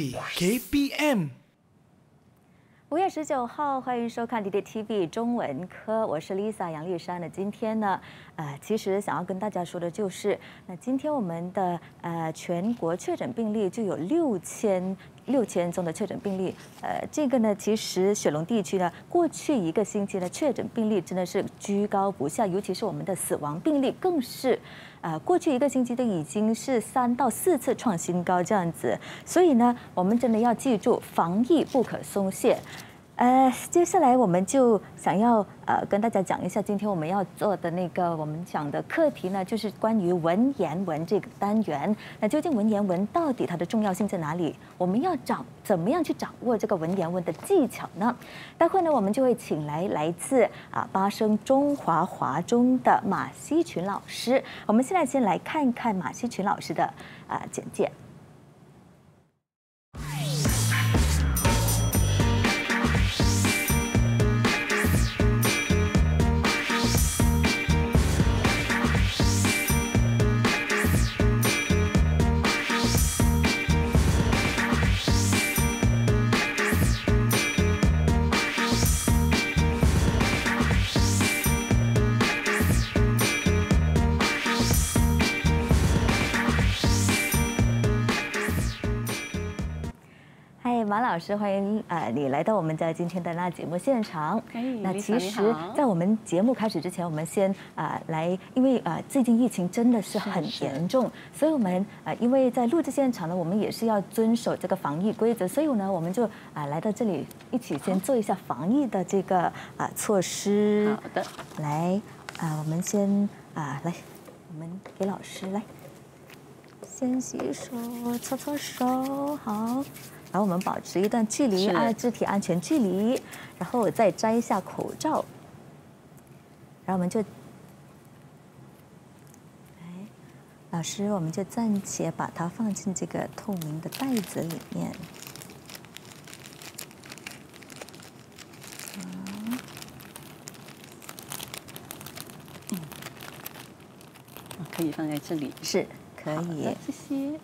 KPM，五月十九号，欢迎收看 DDB 中文科，我是 Lisa 杨丽珊。那今天呢，呃，其实想要跟大家说的，就是那今天我们的呃全国确诊病例就有六千六千宗的确诊病例。呃，这个呢，其实雪龙地区呢，过去一个星期的确诊病例真的是居高不下，尤其是我们的死亡病例更是。呃，过去一个星期都已经是三到四次创新高这样子，所以呢，我们真的要记住，防疫不可松懈。呃，接下来我们就想要呃跟大家讲一下，今天我们要做的那个我们讲的课题呢，就是关于文言文这个单元。那究竟文言文到底它的重要性在哪里？我们要掌怎么样去掌握这个文言文的技巧呢？待会呢，我们就会请来来自啊八声中华华中的马西群老师。我们现在先来看一看马西群老师的啊简介。马老师，欢迎啊！你来到我们的今天的那节目现场。那其实，在我们节目开始之前，我们先啊来，因为啊最近疫情真的是很严重，所以我们啊因为在录制现场呢，我们也是要遵守这个防疫规则，所以呢，我们就啊来到这里一起先做一下防疫的这个啊措施。好的，来啊，我们先啊来，我们给老师来，先洗手，搓搓手，好。然后我们保持一段距离，啊，肢体安全距离，然后我再摘一下口罩。然后我们就，老师，我们就暂且把它放进这个透明的袋子里面。嗯，可以放在这里，是可以，谢谢。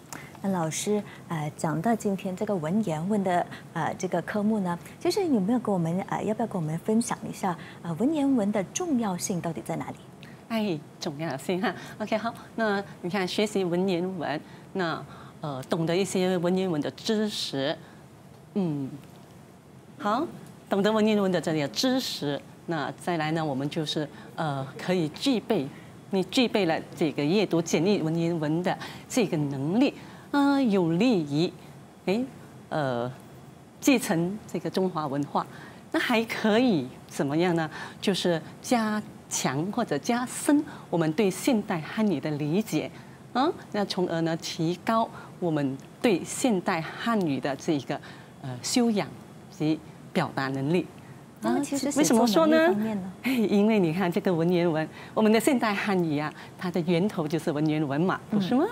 老师，呃，讲到今天这个文言文的呃这个科目呢，其实有没有跟我们呃要不要跟我们分享一下啊？文言文的重要性到底在哪里？哎，重要性哈。OK，好，那你看学习文言文，那呃懂得一些文言文的知识，嗯，好，懂得文言文的这些知识，那再来呢，我们就是呃可以具备，你具备了这个阅读、简历文言文的这个能力。呃，有利于，哎，呃，继承这个中华文化，那还可以怎么样呢？就是加强或者加深我们对现代汉语的理解，啊，那从而呢提高我们对现代汉语的这一个呃修养及表达能力。啊，其实为什么说呢？因为你看这个文言文，我们的现代汉语啊，它的源头就是文言文嘛，不是吗？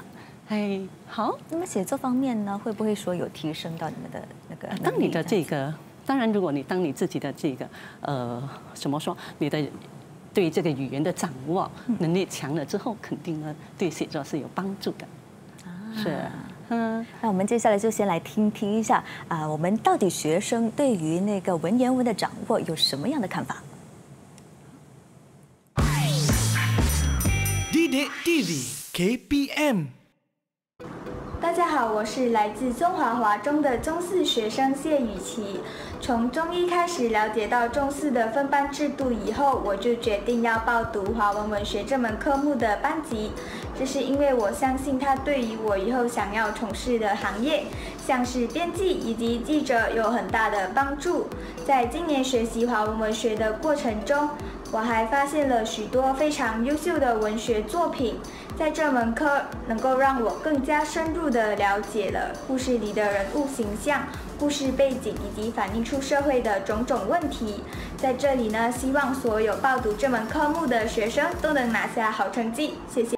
哎，好，那么写作方面呢，会不会说有提升到你们的那个？当你的这个，当然，如果你当你自己的这个，呃，怎么说，你的对这个语言的掌握能力强了之后，肯定呢对写作是有帮助的。是，嗯。那我们接下来就先来听听一下啊，我们到底学生对于那个文言文的掌握有什么样的看法？D D V K P M。大家好，我是来自中华华中的中四学生谢雨琪。从中一开始了解到中四的分班制度以后，我就决定要报读华文文学这门科目的班级，这是因为我相信它对于我以后想要从事的行业，像是编辑以及记者有很大的帮助。在今年学习华文文学的过程中，我还发现了许多非常优秀的文学作品，在这门课能够让我更加深入的了解了故事里的人物形象、故事背景以及反映出社会的种种问题。在这里呢，希望所有报读这门科目的学生都能拿下好成绩。谢谢。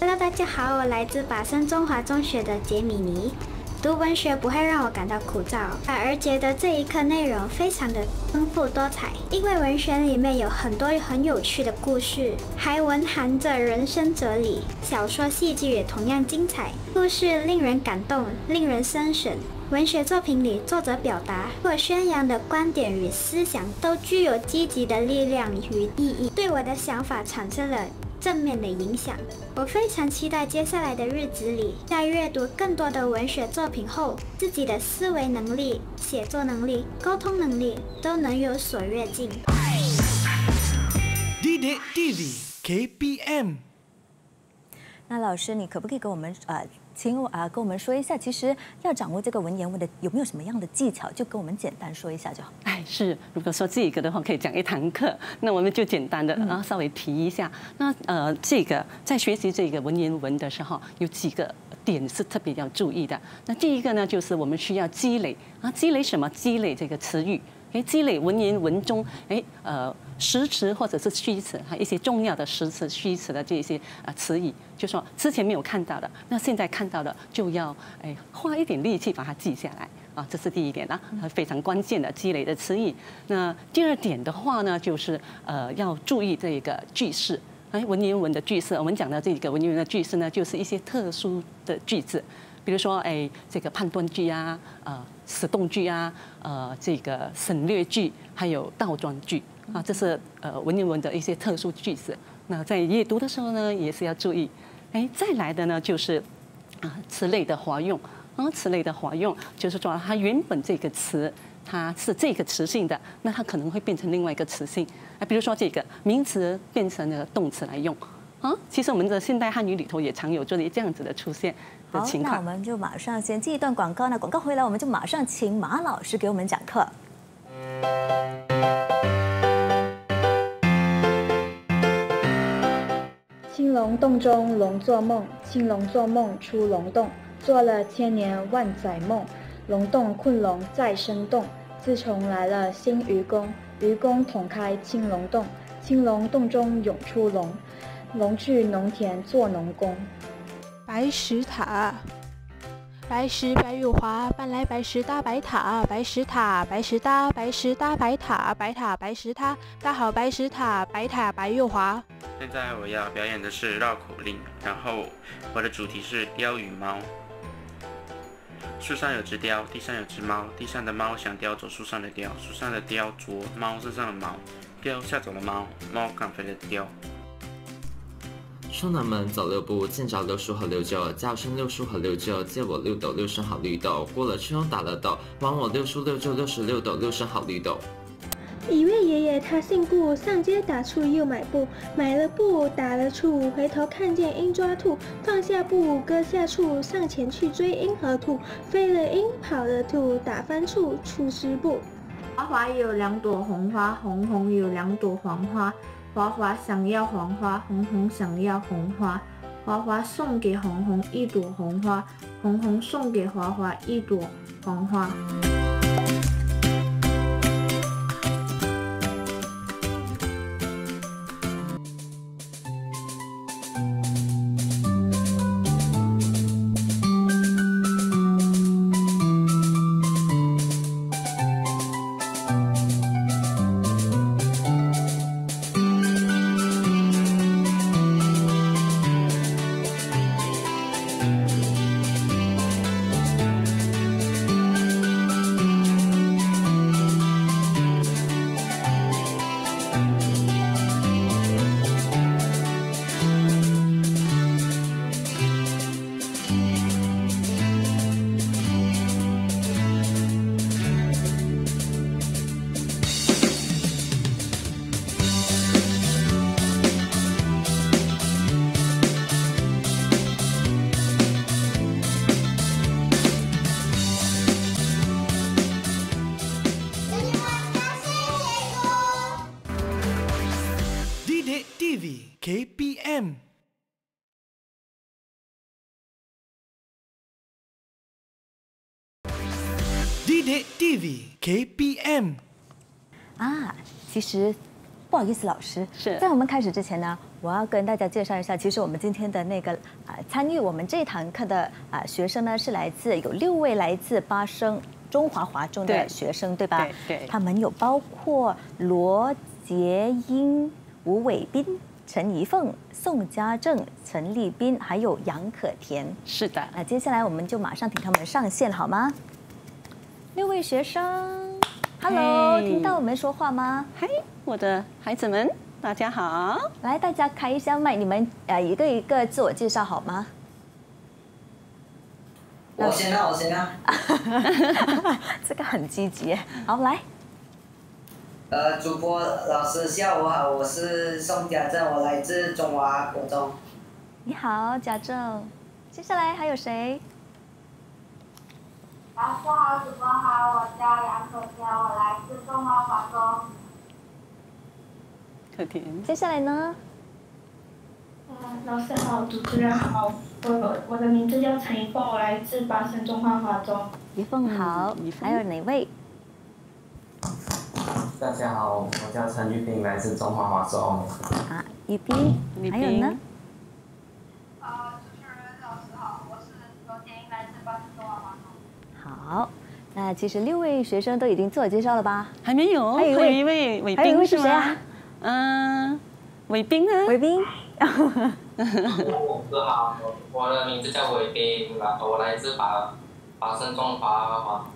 Hello，大家好，我来自坂生中华中学的杰米尼。读文学不会让我感到枯燥，反而觉得这一课内容非常的丰富多彩。因为文学里面有很多很有趣的故事，还文含着人生哲理。小说、戏剧也同样精彩，故事令人感动，令人深省。文学作品里作者表达或宣扬的观点与思想都具有积极的力量与意义，对我的想法产生了。正面的影响，我非常期待接下来的日子里，在阅读更多的文学作品后，自己的思维能力、写作能力、沟通能力都能有所跃进。d e d e k b m 那老师，你可不可以给我们呃？请啊，跟我们说一下，其实要掌握这个文言文的有没有什么样的技巧，就跟我们简单说一下就好。哎，是，如果说这个的话，可以讲一堂课。那我们就简单的，然后稍微提一下。那呃，这个在学习这个文言文的时候，有几个点是特别要注意的。那第一个呢，就是我们需要积累啊，积累什么？积累这个词语。哎，积累文言文中，哎，呃，实词或者是虚词，哈，一些重要的实词、虚词的这些啊词语，就说之前没有看到的，那现在看到的就要哎花一点力气把它记下来啊，这是第一点啦，非常关键的积累的词语。那第二点的话呢，就是呃要注意这个句式，哎，文言文的句式，我们讲到这个文言文的句式呢，就是一些特殊的句子。比如说，哎，这个判断句呀，呃使动句呀，呃，这个省略句，还有倒装句，啊，这是呃文言文的一些特殊句子。那在阅读的时候呢，也是要注意。哎，再来的呢就是，啊，词类的活用。啊，词类的活用就是说，它原本这个词，它是这个词性的，那它可能会变成另外一个词性。啊，比如说这个名词变成了动词来用。啊，其实我们的现代汉语里头也常有这里这样子的出现。好，那我们就马上先记一段广告。那广告回来，我们就马上请马老师给我们讲课。青龙洞中龙做梦，青龙做梦出龙洞，做了千年万载梦，龙洞困龙再生洞。自从来了新愚公，愚公捅开青龙洞，青龙洞中涌出龙，龙去农田做农工。白石塔，白石白又滑，搬来白石搭白塔，白石塔，白石搭，白石搭白塔，白塔白石搭，搭好白石塔，白塔白又滑。现在我要表演的是绕口令，然后我的主题是雕与猫。树上有只雕，地上有只猫，地上的猫想叼走树上的雕，树上的雕啄猫身上的毛，雕吓走了猫，猫赶飞了雕。出南门，走六步，见着六叔和六舅，叫声六叔和六舅，借我六斗六升好绿豆。过了秋打了豆，还我六叔六舅六十六斗六升好绿豆。一位爷爷他姓顾，上街打醋又买布，买了布，打了醋，回头看见鹰抓兔，放下布，割下醋，上前去追鹰和兔，飞了鹰，跑了兔，打翻醋，醋湿布。花花有两朵红花，红红有两朵黄花。华华想要黄花，红红想要红花。华华送给红红一朵红花，红红送给华华一朵黄花。其实不好意思，老师是在我们开始之前呢，我要跟大家介绍一下，其实我们今天的那个啊，参与我们这堂课的啊学生呢，是来自有六位来自八生中华华中的学生，对吧？对，他们有包括罗杰英、吴伟斌、陈怡凤、宋家正、陈立斌，还有杨可甜。是的，那接下来我们就马上请他们上线，好吗？六位学生。Hello，听到我们说话吗？嗨，我的孩子们，大家好，来大家开一下麦，你们呃一个一个自我介绍好吗？我先看，我先看。这个很积极，好来。呃，主播老师下午好，我是宋嘉正，我来自中华国中。你好，嘉政，接下来还有谁？老师好，主播好，我叫杨可甜，我来自中华华中。可甜。接下来呢？啊，老师好，主持人好，我我的名字叫陈一凤，我来自八省中华华中。一凤好，还有哪位？大家好，我叫陈玉斌，来自中华华中。啊，玉斌，还有呢？好，那其实六位学生都已经自我介绍了吧？还没有，还有一位，还有一位是谁啊？嗯，伟斌啊。伟斌。我好，我的名字叫韦然后我来自华，华盛中华华。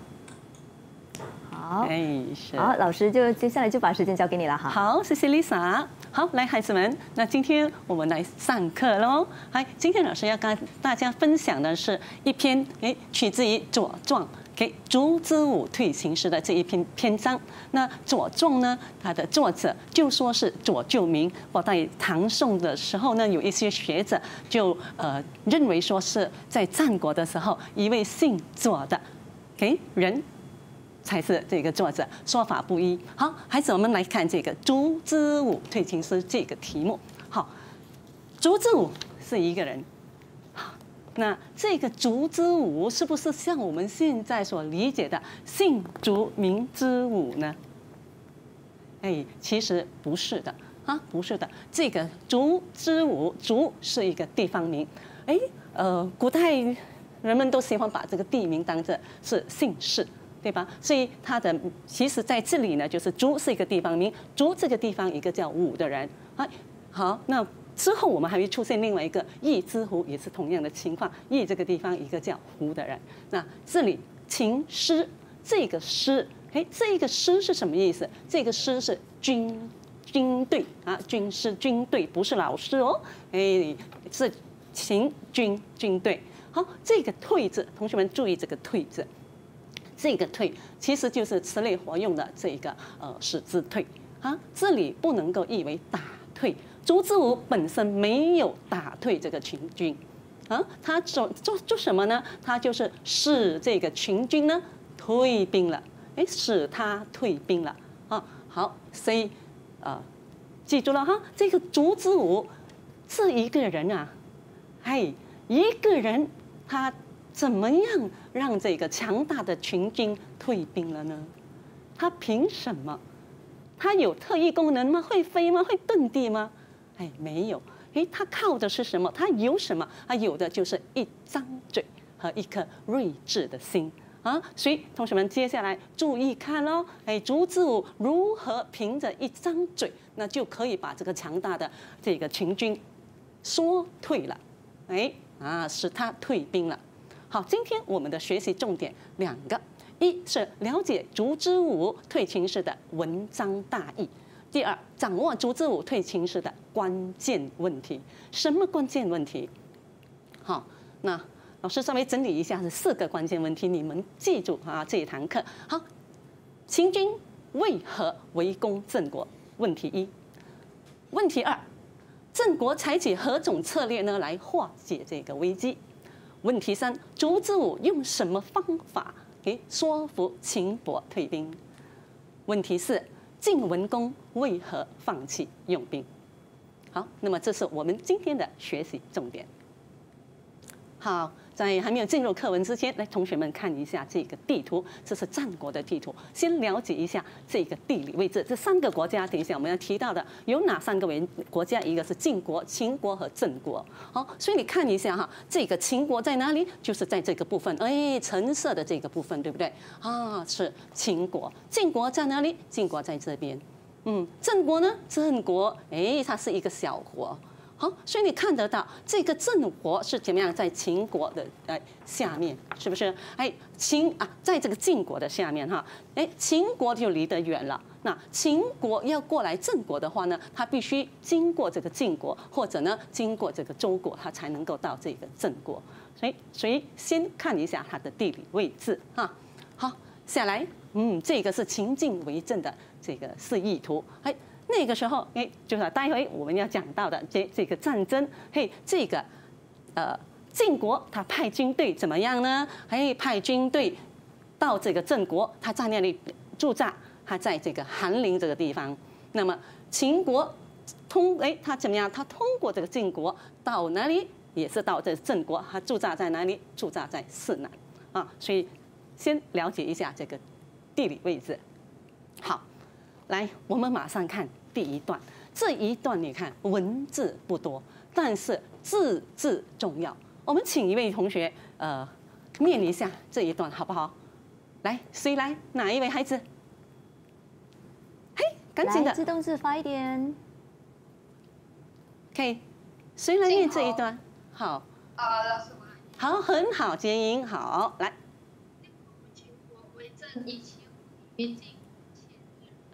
好，哎是。好，老师就接下来就把时间交给你了哈。好，谢谢 Lisa。好，来孩子们，那今天我们来上课喽。嗨，今天老师要跟大家分享的是一篇，哎，取自于《左传》。给《竹之舞退秦师的这一篇篇章，那左仲呢？它的作者就说是左就明。我在唐宋的时候呢，有一些学者就呃认为说是在战国的时候一位姓左的，给人才是这个作者，说法不一。好，孩子，我们来看这个《竹之武退秦师》这个题目。好，《竹之武是一个人。那这个“竹之舞”是不是像我们现在所理解的姓“竹”名“之舞”呢？哎，其实不是的啊，不是的。这个“竹之舞”，“竹”是一个地方名，哎，呃，古代人们都喜欢把这个地名当作是姓氏，对吧？所以它的其实在这里呢，就是“竹”是一个地方名，“竹”这个地方一个叫“舞”的人啊。好，那。之后我们还会出现另外一个易之湖，也是同样的情况。易这个地方一个叫湖的人，那这里秦师这个师，哎，这个师是什么意思？这个师是军军队啊，军师军队，不是老师哦。哎，是秦军军队。好，这个退字，同学们注意这个退字，这个退其实就是词类活用的这一个呃使字退啊，这里不能够译为打退。竹子武本身没有打退这个秦军，啊，他做做做什么呢？他就是使这个秦军呢退兵了，哎，使他退兵了啊。好，所以，呃，记住了哈，这个竹子武是一个人啊，嘿，一个人他怎么样让这个强大的秦军退兵了呢？他凭什么？他有特异功能吗？会飞吗？会遁地吗？哎，没有，哎，他靠的是什么？他有什么？他有的就是一张嘴和一颗睿智的心啊！所以同学们，接下来注意看喽。哎，竹之舞如何凭着一张嘴，那就可以把这个强大的这个秦军说退了？哎，啊，使他退兵了。好，今天我们的学习重点两个，一是了解竹之武退秦时的文章大意。第二，掌握烛之武退秦时的关键问题。什么关键问题？好，那老师稍微整理一下，是四个关键问题，你们记住啊。这一堂课，好，秦军为何围攻郑国？问题一。问题二，郑国采取何种策略呢，来化解这个危机？问题三，烛之武用什么方法给说服秦国退兵？问题四。晋文公为何放弃用兵？好，那么这是我们今天的学习重点。好。在还没有进入课文之前，来同学们看一下这个地图，这是战国的地图，先了解一下这个地理位置。这三个国家，等一下我们要提到的有哪三个国国家？一个是晋国、秦国和郑国。好，所以你看一下哈，这个秦国在哪里？就是在这个部分，哎，橙色的这个部分，对不对？啊，是秦国。晋国在哪里？晋国在这边。嗯，郑国呢？郑国，哎，它是一个小国。好，所以你看得到这个郑国是怎么样在秦国的呃下面，是不是？哎，秦啊，在这个晋国的下面哈，哎，秦国就离得远了。那秦国要过来郑国的话呢，他必须经过这个晋国，或者呢经过这个周国，他才能够到这个郑国。所以，所以先看一下它的地理位置哈。好，下来，嗯，这个是秦晋为政的这个示意图，哎。那个时候，哎，就是待会我们要讲到的这这个战争，嘿，这个呃晋国他派军队怎么样呢？嘿，派军队到这个郑国，他在那里驻扎，他在这个韩陵这个地方。那么秦国通哎，他怎么样？他通过这个晋国到哪里？也是到这郑国，他驻扎在哪里？驻扎在四南啊。所以先了解一下这个地理位置。好，来，我们马上看。第一段，这一段你看文字不多，但是字字重要。我们请一位同学，呃，念一下这一段好不好？来，谁来？哪一位孩子？嘿，赶紧的，自动自发一点，可以。谁来念这一段？好，好，很好，剪影好，来。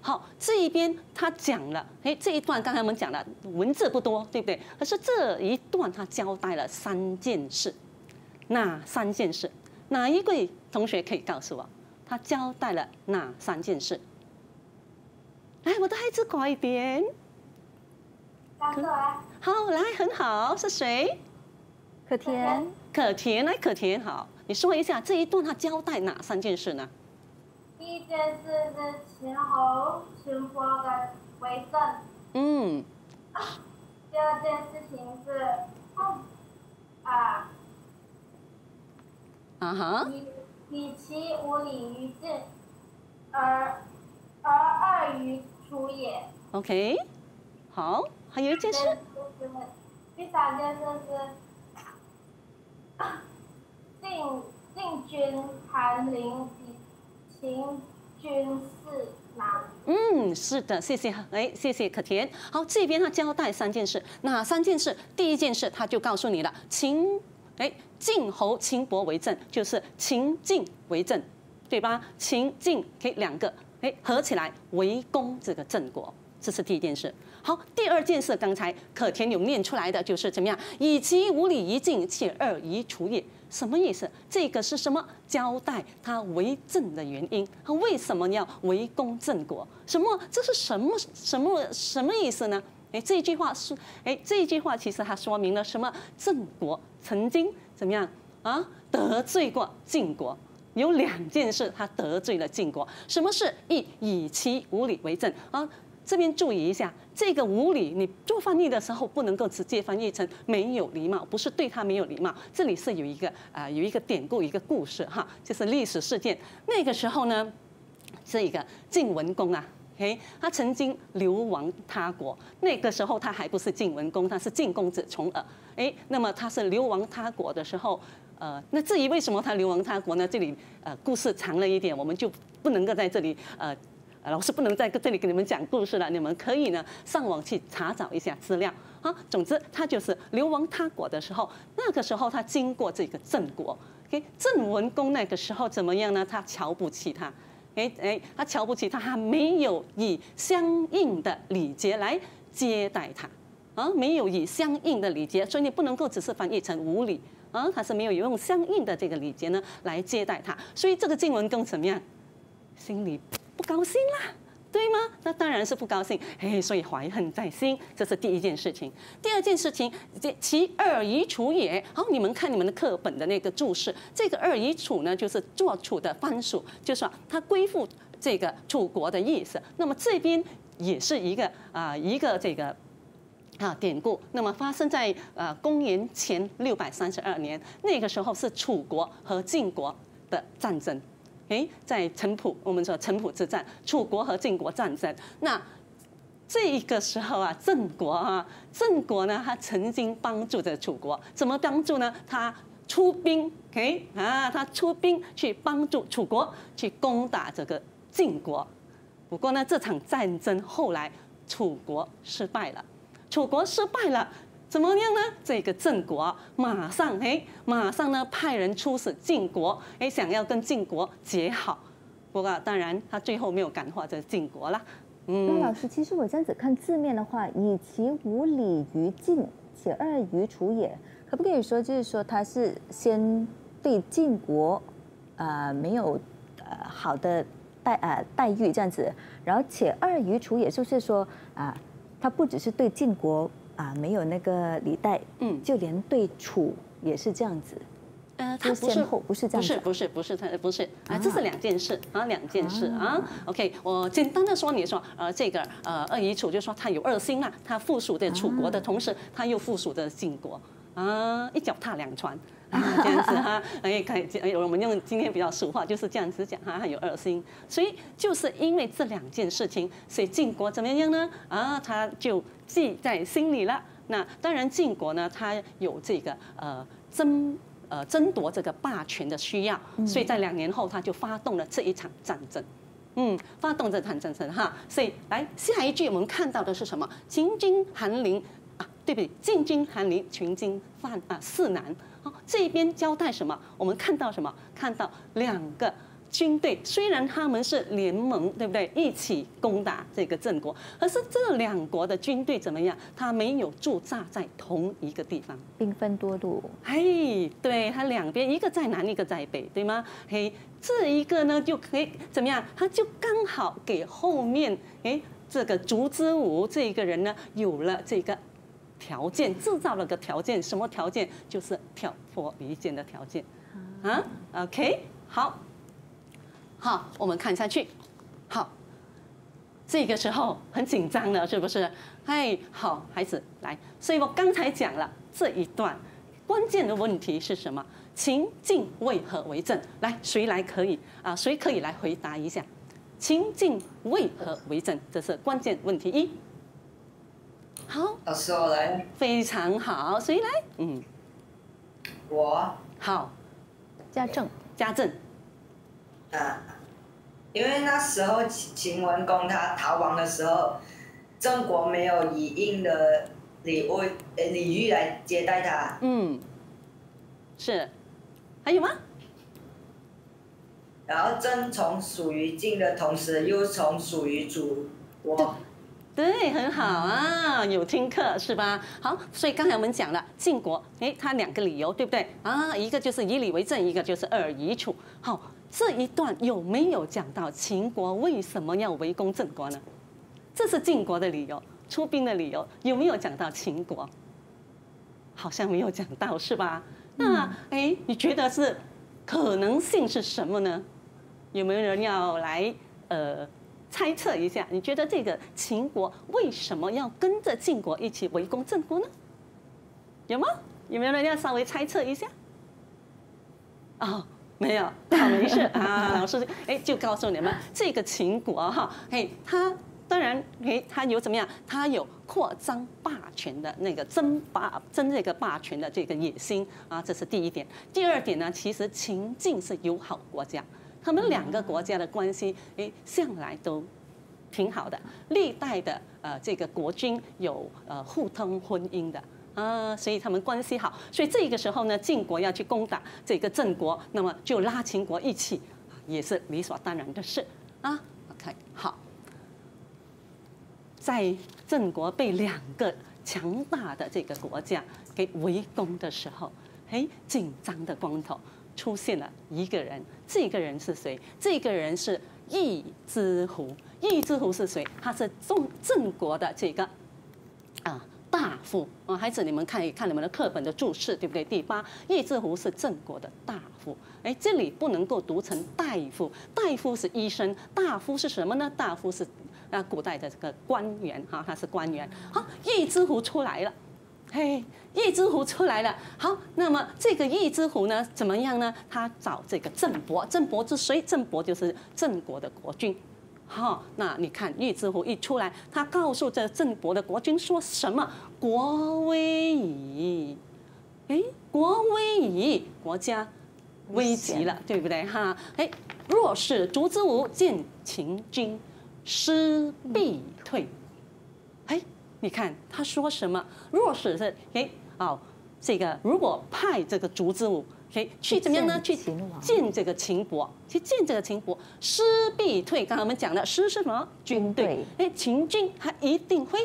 好，这一边他讲了，哎，这一段刚才我们讲了，文字不多，对不对？可是这一段他交代了三件事，哪三件事？哪一位同学可以告诉我，他交代了哪三件事？来，我的孩子，乖一点，好，来，很好，是谁？可甜。可甜，来，可甜，好，你说一下这一段他交代哪三件事呢？第一件事是秦侯秦国的为政。嗯。第二件事情是，啊。啊哈。以以无礼于晋，而而二于楚也。OK，好，还有一件事。第三件事是，进 进军韩林。秦军是郎。嗯，是的，谢谢哎，谢谢可甜。好，这边他交代三件事，哪三件事？第一件事他就告诉你了，秦哎，晋侯秦伯为政，就是秦晋为政，对吧？秦晋给两个哎合起来围攻这个郑国，这是第一件事。好，第二件事刚才可田有念出来的，就是怎么样？以其无礼于静，且二于除也。什么意思？这个是什么交代？他为政的原因，他为什么要围攻郑国？什么？这是什么什么什么意思呢？哎，这句话是哎，这句话其实它说明了什么？郑国曾经怎么样啊？得罪过晋国，有两件事他得罪了晋国。什么是一以其无礼为政啊？这边注意一下，这个无礼，你做翻译的时候不能够直接翻译成没有礼貌，不是对他没有礼貌。这里是有一个啊，有一个典故，一个故事哈，就是历史事件。那个时候呢，这个晋文公啊，嘿，他曾经流亡他国。那个时候他还不是晋文公，他是晋公子重耳。哎，那么他是流亡他国的时候，呃，那至于为什么他流亡他国呢？这里呃，故事长了一点，我们就不能够在这里呃。老师不能在这里给你们讲故事了，你们可以呢上网去查找一下资料啊。总之，他就是流亡他国的时候，那个时候他经过这个郑国，哎，郑文公那个时候怎么样呢？他瞧不起他，哎哎，他瞧不起他，还没有以相应的礼节来接待他啊，没有以相应的礼节，所以你不能够只是翻译成无礼啊，他是没有用相应的这个礼节呢来接待他，所以这个晋文公怎么样？心里。不高兴啦，对吗？那当然是不高兴，嘿，所以怀恨在心，这是第一件事情。第二件事情，这其二仪楚也。好，你们看你们的课本的那个注释，这个二仪楚呢，就是做楚的藩属，就说它归附这个楚国的意思。那么这边也是一个啊，一个这个啊典故。那么发生在啊公元前六百三十二年，那个时候是楚国和晋国的战争。诶，在城濮，我们说城濮之战，楚国和晋国战争。那这一个时候啊，郑国啊，郑国呢，他曾经帮助着楚国，怎么帮助呢？他出兵，诶，啊，他出兵去帮助楚国，去攻打这个晋国。不过呢，这场战争后来楚国失败了，楚国失败了。怎么样呢？这个郑国马上哎，马上呢派人出使晋国，哎，想要跟晋国结好。不过当然，他最后没有感化这晋国了。嗯，那老师，其实我这样子看字面的话，“以其无礼于晋，且二于楚也”，可不可以说就是说他是先对晋国呃，没有呃好的待呃待遇这样子，然后“且二于楚也”，就是说啊，他不只是对晋国。啊，没有那个李代，嗯，就连对楚也是这样子，呃，他不是不是这样不是不是他不是啊，这是两件事啊，两件事啊，OK，我简单的说，你说呃这个呃二夷楚就说他有二心啊，他附属的楚国的同时，他又附属的晋国，啊，一脚踏两船。这样子哈，哎，以。哎，我们用今天比较俗话就是这样子讲哈，有恶心，所以就是因为这两件事情，所以晋国怎么样呢？啊，他就记在心里了。那当然，晋国呢，他有这个呃争呃争夺这个霸权的需要，所以在两年后他就发动了这一场战争，嗯，发动这场战争哈，所以来下一句我们看到的是什么？秦军韩林啊，对不对？晋军韩林，秦军范啊四难。这边交代什么？我们看到什么？看到两个军队，虽然他们是联盟，对不对？一起攻打这个郑国，可是这两国的军队怎么样？他没有驻扎在同一个地方，兵分多路。嘿，对他两边，一个在南，一个在北，对吗？嘿，这一个呢就可以怎么样？他就刚好给后面，诶。这个烛之武这一个人呢有了这个。条件制造了个条件，什么条件？就是挑拨离间的条件，啊，OK，好，好，我们看下去，好，这个时候很紧张了，是不是？哎，好，孩子来，所以我刚才讲了这一段，关键的问题是什么？情境为何为证？来，谁来可以啊？谁可以来回答一下？情境为何为证？这是关键问题一。好，老师我来。非常好，谁来？嗯，我。好，家政，家政。啊，因为那时候秦秦文公他逃亡的时候，郑国没有以应的礼物呃礼遇来接待他。嗯，是，还有吗？然后郑从属于晋的同时，又从属于楚国。对，很好啊，有听课是吧？好，所以刚才我们讲了晋国，哎，它两个理由对不对啊？一个就是以礼为正，一个就是二虞楚。好，这一段有没有讲到秦国为什么要围攻郑国呢？这是晋国的理由，出兵的理由有没有讲到秦国？好像没有讲到，是吧？那哎，你觉得是可能性是什么呢？有没有人要来呃？猜测一下，你觉得这个秦国为什么要跟着晋国一起围攻郑国呢？有吗？有没有人要稍微猜测一下？哦，没有，好，没事啊。老师，哎，就告诉你们，这个秦国哈，哎，他当然，哎，他有怎么样？他有扩张霸权的那个争霸、争这个霸权的这个野心啊，这是第一点。第二点呢，其实秦晋是友好国家。他们两个国家的关系，哎，向来都挺好的。历代的呃这个国君有呃互通婚姻的啊，所以他们关系好。所以这个时候呢，晋国要去攻打这个郑国，那么就拉秦国一起，也是理所当然的事啊。OK，好，在郑国被两个强大的这个国家给围攻的时候，嘿，紧张的光头。出现了一个人，这个人是谁？这个人是易之狐。易之狐是谁？他是郑郑国的这个啊大夫啊。孩子，你们看一看你们的课本的注释，对不对？第八，易之狐是郑国的大夫。哎，这里不能够读成大夫，大夫是医生。大夫是什么呢？大夫是啊，古代的这个官员哈，他是官员啊。易之狐出来了。嘿，一只狐出来了。好，那么这个一只狐呢，怎么样呢？他找这个郑伯，郑伯是谁？郑伯就是郑国的国君。好，那你看一只狐一出来，他告诉这郑伯的国君说什么？国危矣！哎，国危矣，国家危急了，对不对哈？哎，若是烛之无见秦军，师必退。你看他说什么？若是是哎哦，这个如果派这个竹之武去怎么样呢？去秦见这个秦国，去见这个秦国，师必退。刚才我们讲的师是什么？军队。哎，秦军他一定会，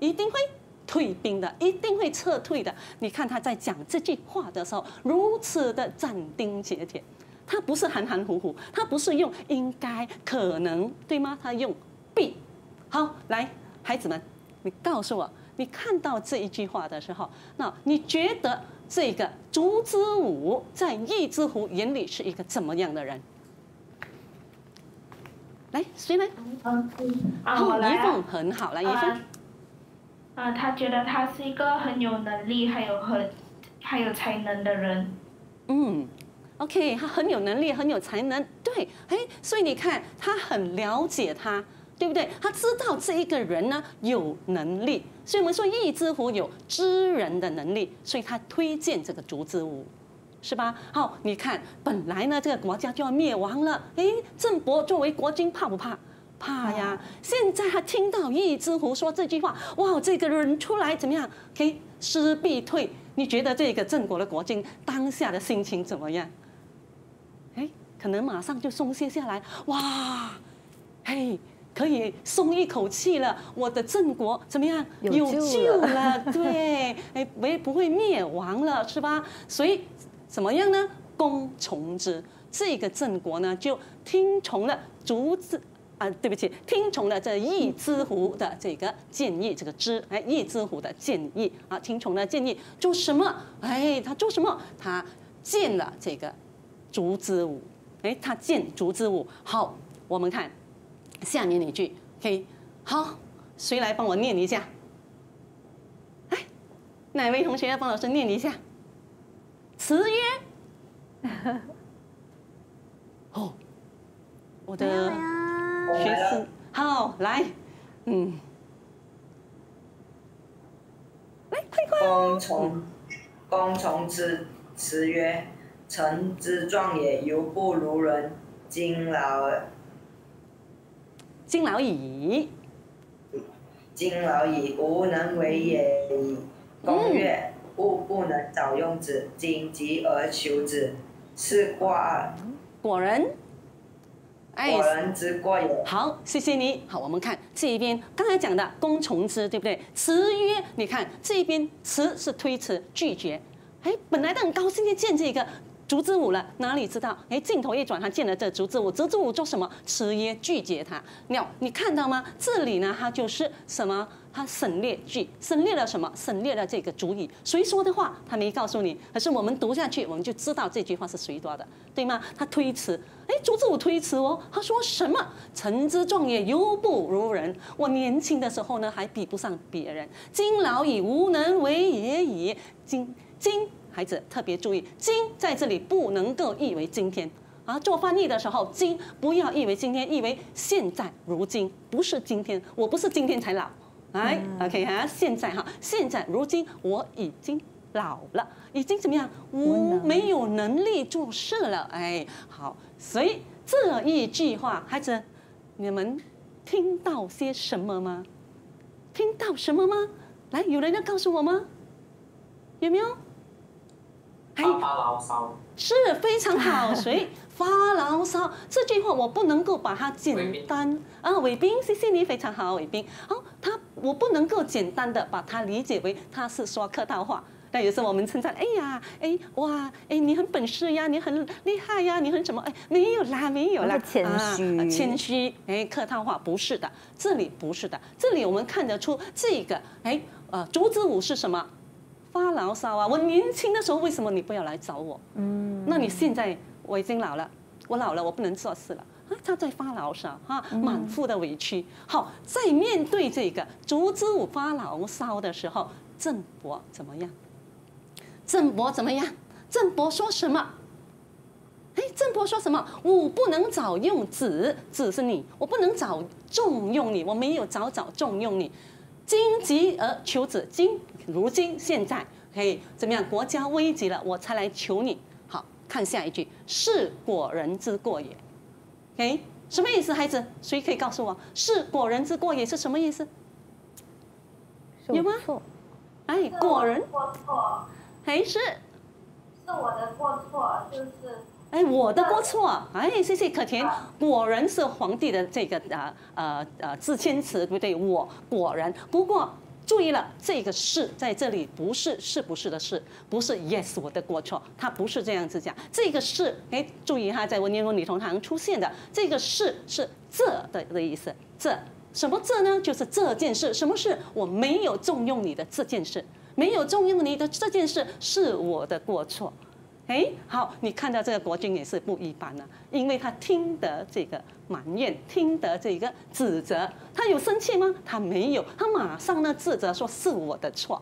一定会退兵的，一定会撤退的。你看他在讲这句话的时候，如此的斩钉截铁，他不是含含糊糊，他不是用应该、可能，对吗？他用必。好，来，孩子们。你告诉我，你看到这一句话的时候，那你觉得这个竹之武在易之湖眼里是一个怎么样的人？来，谁来？啊，好，来。啊，他觉得他是一个很有能力，还有很还有才能的人。嗯，OK，他很有能力，很有才能。对，哎，所以你看，他很了解他。对不对？他知道这一个人呢有能力，所以我们说一之乎有知人的能力，所以他推荐这个烛之武，是吧？好，你看本来呢这个国家就要灭亡了，哎，郑伯作为国君怕不怕？怕呀！现在他听到一之乎说这句话，哇，这个人出来怎么样？可以师必退。你觉得这个郑国的国君当下的心情怎么样？哎，可能马上就松懈下来。哇，嘿。可以松一口气了，我的郑国怎么样？有救了，对，哎，不也不会灭亡了，是吧？所以怎么样呢？公从之，这个郑国呢就听从了竹子。啊，对不起，听从了这易之狐的这个建议，这个之哎，易之狐的建议啊，听从了建议做什么？哎，他做什么？他建了这个竹之舞，哎，他建竹之舞。好，我们看。下面哪句可以？好，谁来帮我念一下？哎，哪位同学要帮老师念一下？词曰：“ 哦，我的学生，好来，嗯，来快快。”公从公从之，词曰：“臣之壮也，犹不如人；今老而。”今老矣，今老矣，无能为也已。公曰：物不能早用之，今急而求之，是寡。果然。哎，寡之过也。好，谢谢你。好，我们看这一边，刚才讲的公从之，对不对？辞曰：你看这一边，辞是推辞、拒绝。哎，本来都很高兴去见这个。竹子舞了，哪里知道？哎，镜头一转，他见了这竹子舞。竹子舞做什么？辞也拒绝他。鸟，你看到吗？这里呢，它就是什么？他省略句，省略了什么？省略了这个主语，谁说的话他没告诉你。可是我们读下去，我们就知道这句话是谁说的，对吗？他推辞。哎，竹子舞推辞哦。他说什么？臣之壮也，犹不如人。我年轻的时候呢，还比不上别人。今老矣，无能为也已。今今。孩子特别注意，今在这里不能够译为今天，啊，做翻译的时候，今不要译为今天，译为现在、如今，不是今天，我不是今天才老，来 o k 哈，现在哈，现在如今我已经老了，已经怎么样？我没有能力做事了，哎，好，所以这一句话，孩子，你们听到些什么吗？听到什么吗？来，有人要告诉我吗？有没有？发牢骚是非常好，所以发牢骚这句话我不能够把它简单啊。伟斌谢谢你，非常好，伟斌好他我不能够简单的把它理解为他是说客套话。那有时候我们称赞哎呀哎哇哎你很本事呀你很厉害呀你很什么哎没有啦没有啦谦虚谦虚哎客套话不是的这里不是的这里我们看得出这个哎呃竹子舞是什么。发牢骚啊！我年轻的时候为什么你不要来找我？嗯，那你现在我已经老了，我老了我不能做事了啊！他在发牢骚哈，满腹的委屈。好，在面对这个竹之武发牢骚的时候，郑伯怎么样？郑伯怎么样？郑伯说什么？哎，郑伯说什么？我不能早用子，子是你，我不能早重用你，我没有早早重用你。今急而求子，今如今现在可以怎么样？国家危急了，我才来求你。好看下一句，是果人之过也。哎，什么意思，孩子？谁可以告诉我？是果人之过也是什么意思？有吗？哎，果人。过错。哎，是。是我的过错，就是。哎，我的过错！哎，谢谢可甜，果然是皇帝的这个呃呃呃自谦词，不对，我果然。不过注意了，这个是在这里不是是不是的“是”，不是 yes，我的过错，他不是这样子讲。这个是哎，注意哈，在文言文里通常出现的，这个是是这的的意思，这什么这呢？就是这件事，什么事？我没有重用你的这件事，没有重用你的这件事是我的过错。哎，好，你看到这个国君也是不一般呢，因为他听得这个埋怨，听得这个指责，他有生气吗？他没有，他马上呢自责，说是我的错，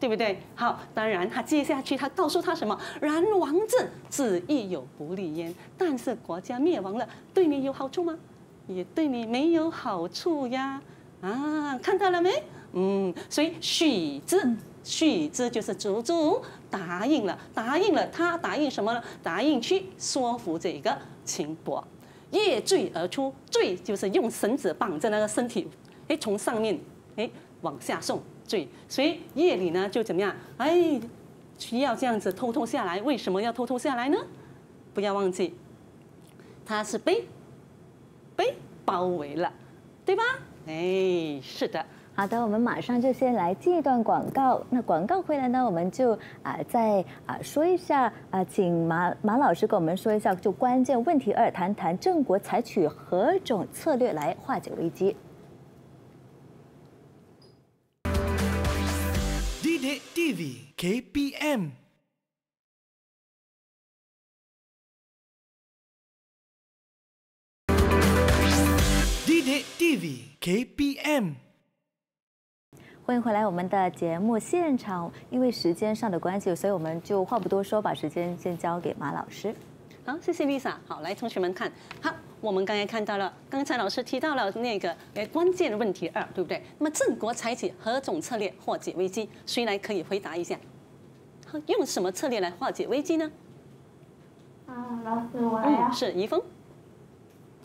对不对？好，当然他接下去他告诉他什么？然王政子亦有不利焉，但是国家灭亡了，对你有好处吗？也对你没有好处呀，啊，看到了没？嗯，所以许之。徐之就是足足答应了，答应了，他答应什么呢？答应去说服这个秦伯，夜缒而出，缒就是用绳子绑着那个身体，哎，从上面哎往下送缒，所以夜里呢就怎么样？哎，需要这样子偷偷下来？为什么要偷偷下来呢？不要忘记，他是被被包围了，对吧？哎，是的。好的，我们马上就先来进一段广告。那广告回来呢，我们就啊再啊说一下啊，请马马老师给我们说一下，就关键问题二，谈谈郑国采取何种策略来化解危机。D D T V K P M。D D T V K P M。欢迎回来我们的节目现场，因为时间上的关系，所以我们就话不多说，把时间先交给马老师。好，谢谢 Lisa。好，来同学们看，好，我们刚才看到了，刚才老师提到了那个关键的问题二，对不对？那么郑国采取何种策略化解危机？谁来可以回答一下？好，用什么策略来化解危机呢？啊，老师，我呀。是怡峰。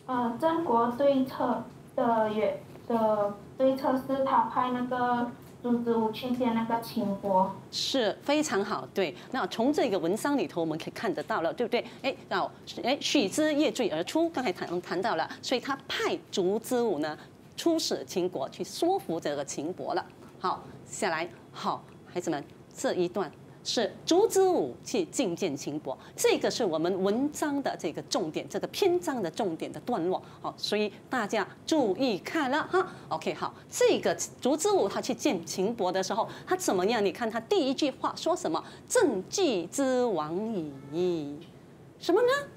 呃，郑国对策的也。的对策是他派那个烛子武去见那个秦国，是非常好。对，那从这个文章里头我们可以看得到了，对不对？哎，那哎许之夜缒而出，刚才谈谈到了，所以他派竹之武呢出使秦国去说服这个秦国了。好，下来好，孩子们这一段。是竹之舞去觐见秦伯，这个是我们文章的这个重点，这个篇章的重点的段落。好，所以大家注意看了哈。OK，好，这个竹之舞他去见秦伯的时候，他怎么样？你看他第一句话说什么？政纪之王矣。什么呢？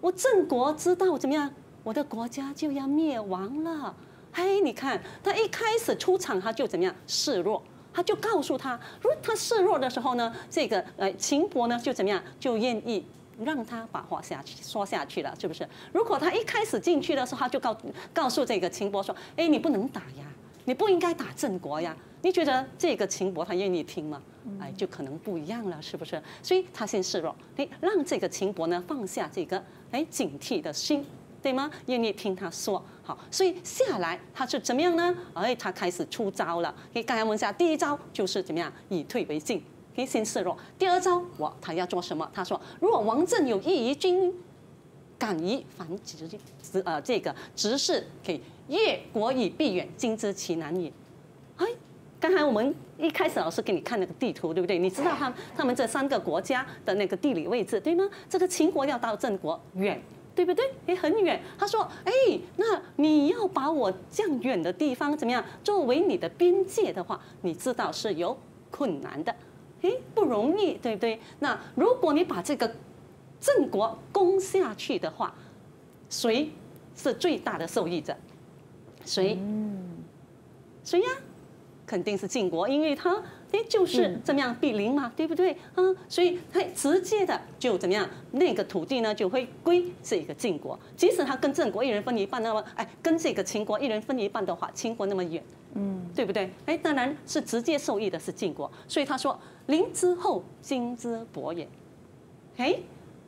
我郑国之道怎么样？我的国家就要灭亡了。嘿，你看他一开始出场他就怎么样示弱。他就告诉他，如果他示弱的时候呢，这个呃秦伯呢就怎么样，就愿意让他把话下去说下去了，是不是？如果他一开始进去的时候他就告告诉这个秦伯说，哎，你不能打呀，你不应该打郑国呀，你觉得这个秦伯他愿意听吗？哎，就可能不一样了，是不是？所以他先示弱，哎，让这个秦伯呢放下这个哎警惕的心。对吗？愿意听他说好，所以下来他是怎么样呢？哎，他开始出招了。给刚才问下，第一招就是怎么样？以退为进，先示弱。第二招，我他要做什么？他说，如果王振有意于军，敢于繁殖，呃，这个直可以越国以避远，今之其难也。哎，刚才我们一开始老师给你看那个地图，对不对？你知道他他们这三个国家的那个地理位置，对吗？这个秦国要到郑国远。对不对？诶，很远。他说：“诶，那你要把我这样远的地方怎么样作为你的边界的话，你知道是有困难的，诶，不容易，对不对？那如果你把这个郑国攻下去的话，谁是最大的受益者？谁？谁呀？”肯定是晋国，因为他哎就是怎么样必邻嘛，对不对啊？所以他直接的就怎么样，那个土地呢就会归这个晋国。即使他跟郑国一人分一半，那么哎跟这个秦国一人分一半的话，秦国那么远，嗯，对不对？哎，当然是直接受益的是晋国。所以他说：“邻之厚，心之薄也。”哎，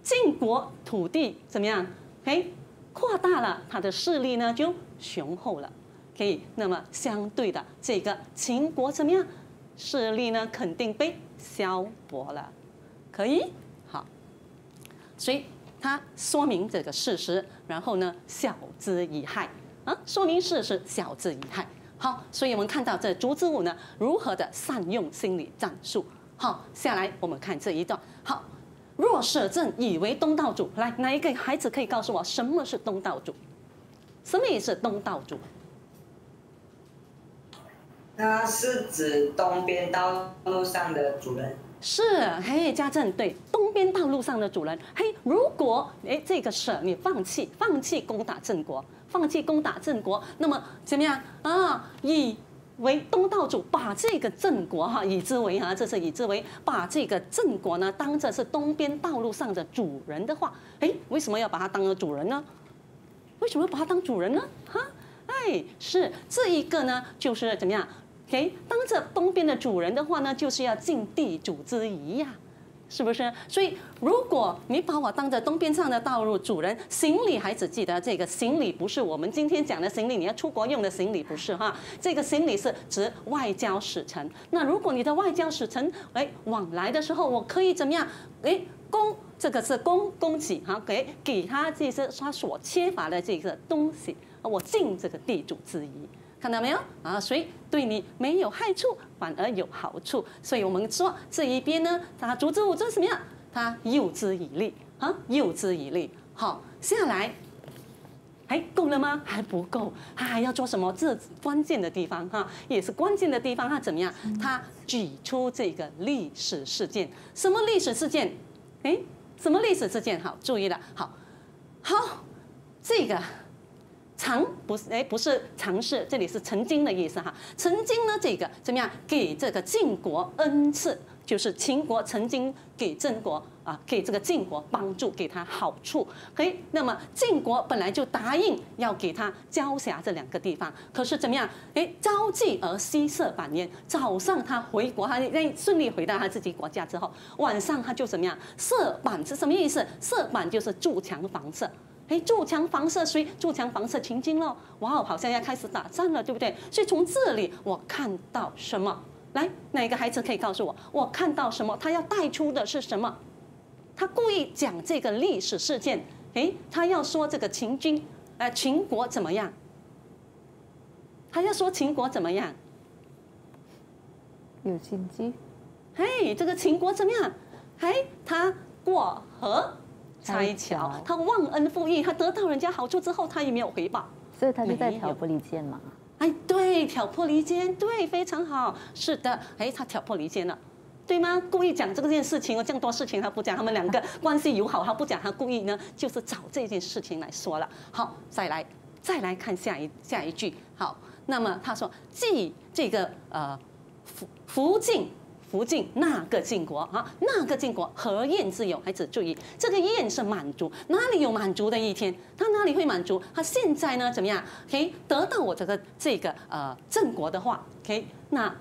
晋国土地怎么样？哎，扩大了，他的势力呢就雄厚了。可以，那么相对的，这个秦国怎么样？势力呢？肯定被消薄了。可以，好。所以他说明这个事实，然后呢，晓之以害啊，说明事实，晓之以害。好，所以我们看到这烛之武呢，如何的善用心理战术。好，下来我们看这一段。好，若舍郑以为东道主，来，哪一个孩子可以告诉我什么是东道主？什么也是东道主？他是指东边道路上的主人，是，嘿，家政对，东边道路上的主人，嘿，如果，哎，这个舍你放弃，放弃攻打郑国，放弃攻打郑国，那么怎么样啊？以为东道主，把这个郑国哈，以之为啊，这是以之为，把这个郑国呢，当着是东边道路上的主人的话，哎，为什么要把它当个主人呢？为什么要把它当主人呢？哈，哎，是，这一个呢，就是怎么样？哎，当着东边的主人的话呢，就是要尽地主之谊呀，是不是？所以，如果你把我当着东边上的道路主人，行李还只记得这个行李不是我们今天讲的行李，你要出国用的行李不是哈，这个行李是指外交使臣。那如果你的外交使臣哎往来的时候，我可以怎么样？哎，供这个是供供给哈，给给他这些他所缺乏的这个东西，我尽这个地主之谊。看到没有啊？所以对你没有害处，反而有好处。所以我们说这一边呢，他竹子我做什么样？他诱之以利啊，诱之以利。好，下来，哎，够了吗？还不够，他还要做什么？这关键的地方哈，也是关键的地方。他怎么样？他举出这个历史事件，什么历史事件？哎，什么历史事件？好，注意了，好，好，这个。尝不是哎，不是尝试，这里是曾经的意思哈。曾经呢，这个怎么样？给这个晋国恩赐，就是秦国曾经给郑国啊，给这个晋国帮助，给他好处。嘿，那么晋国本来就答应要给他交辖这两个地方，可是怎么样？哎，朝济而息设反焉。早上他回国，他顺利回到他自己国家之后，晚上他就怎么样？设版是什么意思？设版就是筑墙防舍。哎，筑墙防射谁？筑墙防射秦军了，哇，哦，好像要开始打仗了，对不对？所以从这里我看到什么？来，哪个孩子可以告诉我？我看到什么？他要带出的是什么？他故意讲这个历史事件，哎，他要说这个秦军，哎，秦国怎么样？他要说秦国怎么样？有心机！哎，这个秦国怎么样？哎，他过河。拆桥，他忘恩负义，他得到人家好处之后，他也没有回报，所以他就在挑拨离间嘛。哎，对，挑拨离间，对，非常好，是的，哎，他挑拨离间了，对吗？故意讲这个件事情，哦，这样多事情他不讲，他们两个关系友好，他不讲，他故意呢，就是找这件事情来说了。好，再来，再来看下一下一句。好，那么他说，既这个呃，福福晋。福晋那个晋国啊，那个晋国何晏之有？孩子注意，这个晏是满足，哪里有满足的一天？他哪里会满足？他现在呢？怎么样？以得到我这个这个呃郑国的话，以那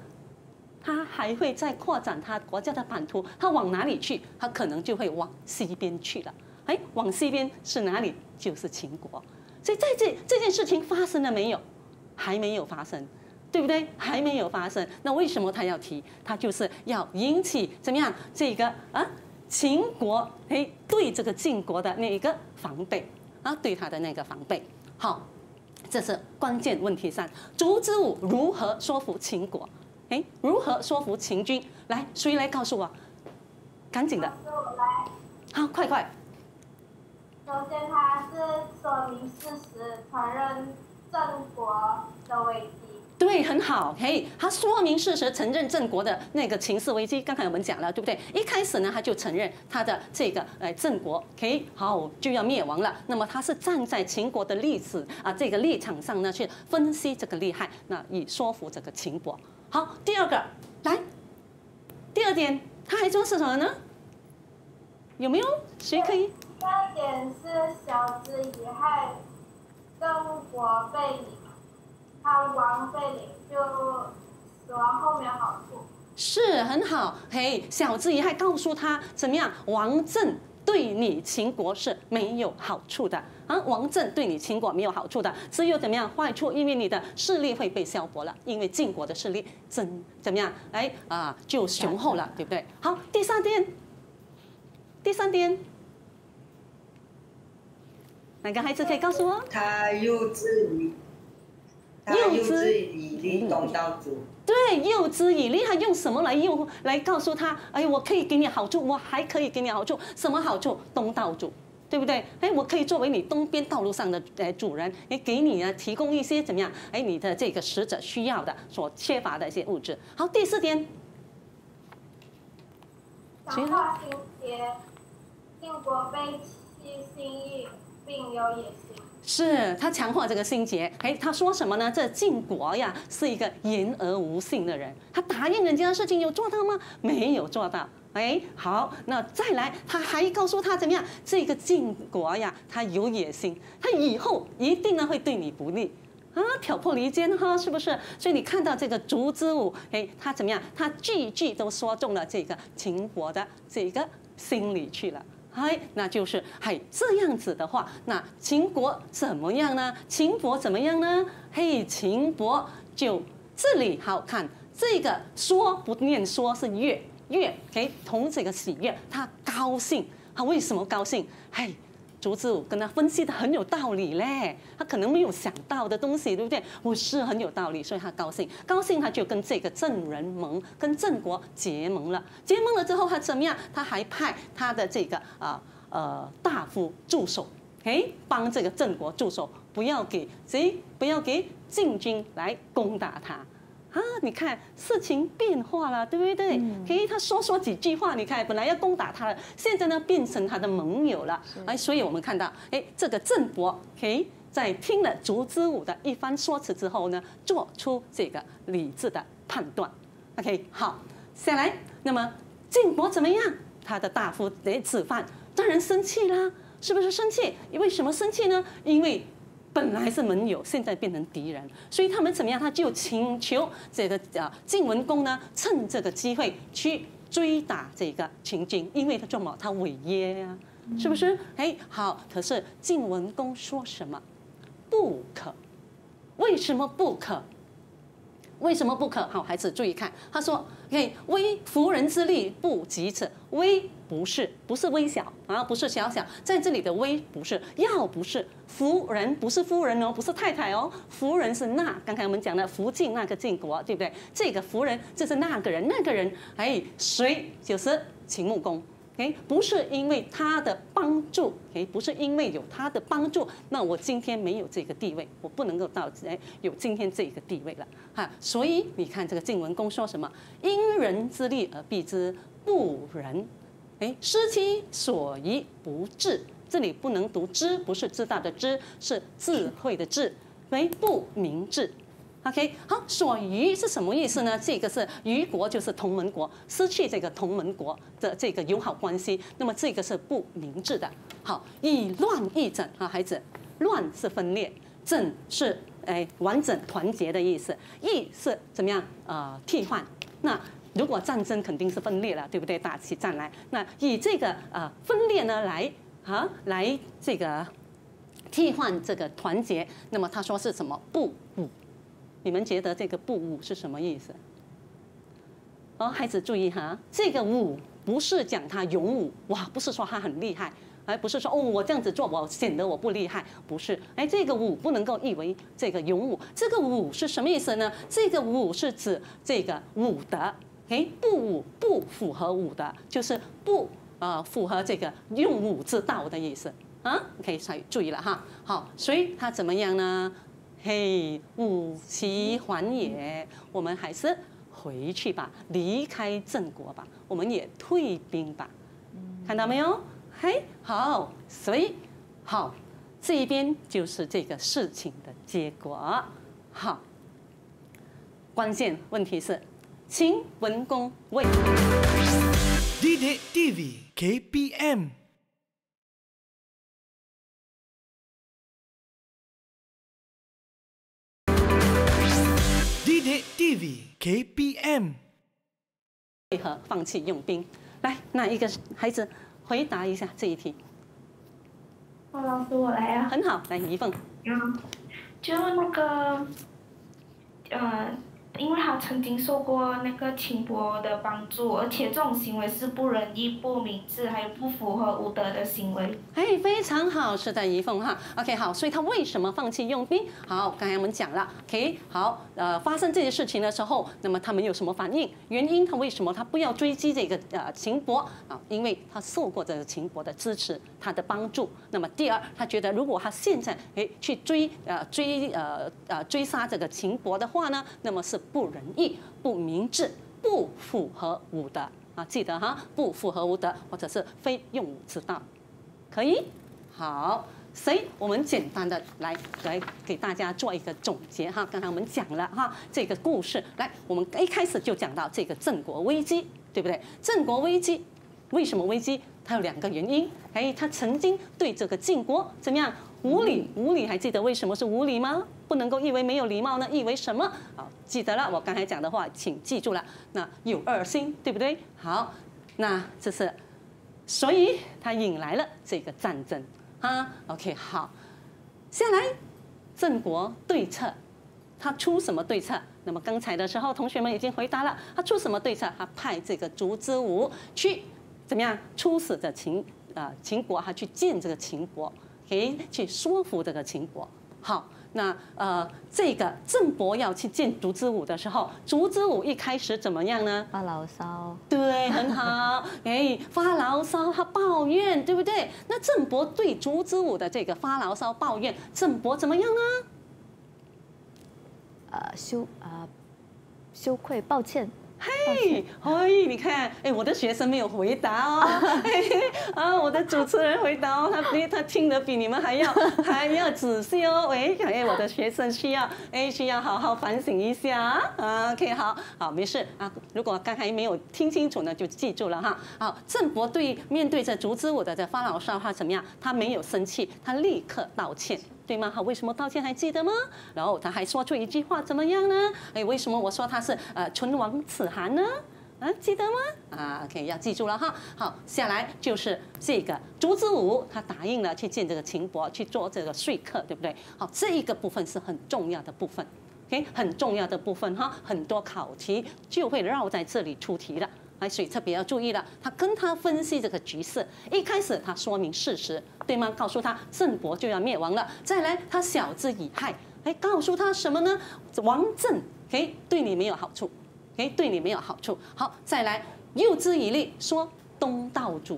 他还会再扩展他国家的版图。他往哪里去？他可能就会往西边去了。哎，往西边是哪里？就是秦国。所以在这这件事情发生了没有？还没有发生。对不对？还没有发生，那为什么他要提？他就是要引起怎么样？这个啊，秦国诶，对这个晋国的那一个防备啊，对他的那个防备。好，这是关键问题三：烛之武如何说服秦国？诶，如何说服秦军？来，谁来告诉我？赶紧的。来。好，快快。首先，他是说明事实，承认郑国的危机。对，很好，嘿，他说明事实，承认郑国的那个情势危机。刚才我们讲了，对不对？一开始呢，他就承认他的这个呃郑国，嘿，好就要灭亡了。那么他是站在秦国的历史啊，这个立场上呢去分析这个厉害，那以说服这个秦国。好，第二个，来，第二点，他还做是什么呢？有没有？谁可以？第二点是子极害郑国被。他王废了，就死亡后面有好处。是很好，嘿，小智怡还告诉他怎么样？王政对你秦国是没有好处的啊！王政对你秦国没有好处的，只有怎么样坏处？因为你的势力会被消薄了，因为晋国的势力怎怎么样？哎啊，就雄厚了，对不对？好，第三点，第三点，哪个孩子可以告诉我？他幼稚。诱之以利，东道主。对，诱之以利，他用什么来诱？来告诉他，哎，我可以给你好处，我还可以给你好处。什么好处？东道主，对不对？哎，我可以作为你东边道路上的呃主人，也给你啊提供一些怎么样？哎，你的这个使者需要的、所缺乏的一些物质。好，第四点。强化清洁，六国卑其心役，并有野心。是他强化这个心结，哎，他说什么呢？这晋国呀，是一个言而无信的人，他答应人家的事情有做到吗？没有做到，哎，好，那再来，他还告诉他怎么样？这个晋国呀，他有野心，他以后一定呢会对你不利啊，挑拨离间哈，是不是？所以你看到这个竹之舞，哎，他怎么样？他句句都说中了这个秦国的这个心理去了。嗨，那就是嗨这样子的话，那秦国怎么样呢？秦国怎么样呢？嘿，秦国就这里好看，这个说不念说是月月，哎，同这个喜悦，他高兴，他为什么高兴？嘿。竹子跟他分析的很有道理嘞，他可能没有想到的东西，对不对？我是很有道理，所以他高兴，高兴他就跟这个郑人盟，跟郑国结盟了。结盟了之后，他怎么样？他还派他的这个啊呃大夫驻守，哎，帮这个郑国驻守，不要给谁，不要给晋军来攻打他。啊，你看事情变化了，对不对？哎，他说说几句话，你看本来要攻打他了，现在呢变成他的盟友了。哎，所以我们看到，哎，这个郑伯，哎，在听了竹之武的一番说辞之后呢，做出这个理智的判断。OK，好，下来，那么晋伯怎么样？他的大夫得子犯当然生气啦，是不是生气？为什么生气呢？因为。本来是盟友，现在变成敌人，所以他们怎么样？他就请求这个啊晋文公呢，趁这个机会去追打这个秦军，因为他怎么？他违约呀，是不是？哎，好，可是晋文公说什么？不可，为什么不可？为什么不可？好，孩子注意看，他说：嘿，微服人之力不及此，微……」不是，不是微小啊，不是小小，在这里的微不是要不是夫人，不是夫人哦，不是太太哦，夫人是那，刚才我们讲了，福晋那个晋国，对不对？这个夫人就是那个人，那个人，哎，谁就是秦穆公？哎，不是因为他的帮助，哎，不是因为有他的帮助，那我今天没有这个地位，我不能够到哎有今天这个地位了哈。所以你看，这个晋文公说什么？因人之力而避之，不仁。哎，失其所以不智。这里不能读“知”，不是自大的“知”，是智慧的“智”，为不明智。OK，好，所宜是什么意思呢？这个是与国，就是同盟国，失去这个同盟国的这个友好关系，那么这个是不明智的。好，以乱易整啊，孩子，乱是分裂，整是哎完整团结的意思，易是怎么样啊？替换那。如果战争肯定是分裂了，对不对？打起战来，那以这个啊分裂呢来啊来这个替换这个团结，那么他说是什么不武？你们觉得这个不武是什么意思？哦，孩子注意哈，这个武不是讲他勇武哇，不是说他很厉害，而不是说哦我这样子做我显得我不厉害，不是。哎，这个武不能够译为这个勇武，这个武是什么意思呢？这个武是指这个武德。哎，不武不符合武的，就是不呃符合这个用武之道的意思啊。可以注意了哈。好，所以他怎么样呢？嘿，五其还也。我们还是回去吧，离开郑国吧，我们也退兵吧。看到没有？嘿，好。所以好，这边就是这个事情的结果。好，关键问题是。秦文公为。DedTV k B m DedTV k B m 为何放弃用兵？来，那一个孩子回答一下这一题？鲍老师，我来呀。很好，来一凤。嗯。就那个，呃。因为他曾经受过那个秦国的帮助，而且这种行为是不仁义、不明智，还有不符合无德的行为。哎，非常好，是在移凤哈。OK，好，所以他为什么放弃用兵？好，刚才我们讲了，OK，好，呃，发生这些事情的时候，那么他没有什么反应。原因他为什么他不要追击这个呃秦国啊？因为他受过这个秦国的支持，他的帮助。那么第二，他觉得如果他现在哎去追呃追呃呃追杀这个秦国的话呢，那么是。不仁义、不明智、不符合武德啊！记得哈，不符合武德，或者是非用武之道，可以。好，所以我们简单的来来给大家做一个总结哈。刚才我们讲了哈这个故事，来，我们一开始就讲到这个郑国危机，对不对？郑国危机为什么危机？它有两个原因。哎，他曾经对这个晋国怎么样无礼？无礼，还记得为什么是无礼吗？不能够意为没有礼貌呢？意为什么？好，记得了，我刚才讲的话，请记住了。那有二心，对不对？好，那这是，所以他引来了这个战争啊。OK，好，下来，郑国对策，他出什么对策？那么刚才的时候，同学们已经回答了，他出什么对策？他派这个烛之武去，怎么样？出使这秦啊，秦国哈，去见这个秦国，给去说服这个秦国。好。那呃，这个郑伯要去见竹之舞的时候，竹之舞一开始怎么样呢？发牢骚。对，很好。哎，发牢骚，他抱怨，对不对？那郑伯对竹之舞的这个发牢骚抱怨，郑伯怎么样啊？呃，羞，呃，羞愧，抱歉。嘿，哎，你看，哎，我的学生没有回答哦，啊，我的主持人回答哦，他比他听得比你们还要还要仔细哦。喂，哎，我的学生需要，哎，需要好好反省一下。啊，OK，好，好，没事啊。如果刚才没有听清楚呢，就记住了哈。好，郑伯对面对着竹之武的这发牢骚的话怎么样？他没有生气，他立刻道歉。对吗？哈，为什么道歉还记得吗？然后他还说出一句话，怎么样呢？哎，为什么我说他是呃“唇亡齿寒”呢？啊，记得吗？啊，OK，要记住了哈。好，下来就是这个烛之武，他答应了去见这个秦伯，去做这个说客，对不对？好，这一个部分是很重要的部分，OK，很重要的部分哈，很多考题就会绕在这里出题了。哎，所以特别要注意了。他跟他分析这个局势，一开始他说明事实，对吗？告诉他郑伯就要灭亡了。再来，他晓之以害，哎，告诉他什么呢？王政，哎，对你没有好处，哎，对你没有好处。好，再来诱之以利，说东道主，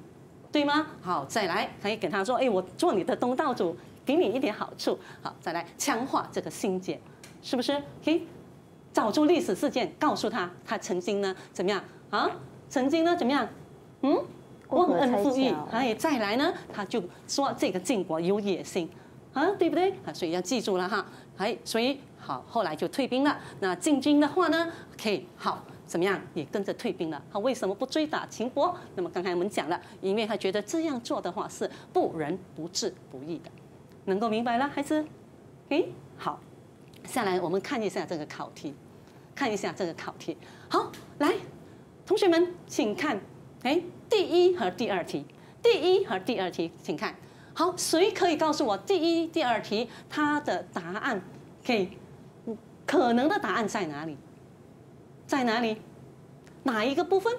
对吗？好，再来可以跟他说，哎，我做你的东道主，给你一点好处。好，再来强化这个心结，是不是？嘿。找出历史事件告诉他，他曾经呢，怎么样啊？曾经呢，怎么样？嗯，忘恩负义。哎，再来呢，他就说这个晋国有野心，啊，对不对？啊，所以要记住了哈。哎，所以好，后来就退兵了。那晋军的话呢，可以好怎么样？也跟着退兵了。他为什么不追打秦国？那么刚才我们讲了，因为他觉得这样做的话是不仁不智不义的，能够明白了，还是？哎，好。下来我们看一下这个考题，看一下这个考题。好，来。同学们，请看，哎，第一和第二题，第一和第二题，请看好，谁可以告诉我第一、第二题它的答案？可以，可能的答案在哪里？在哪里？哪一个部分？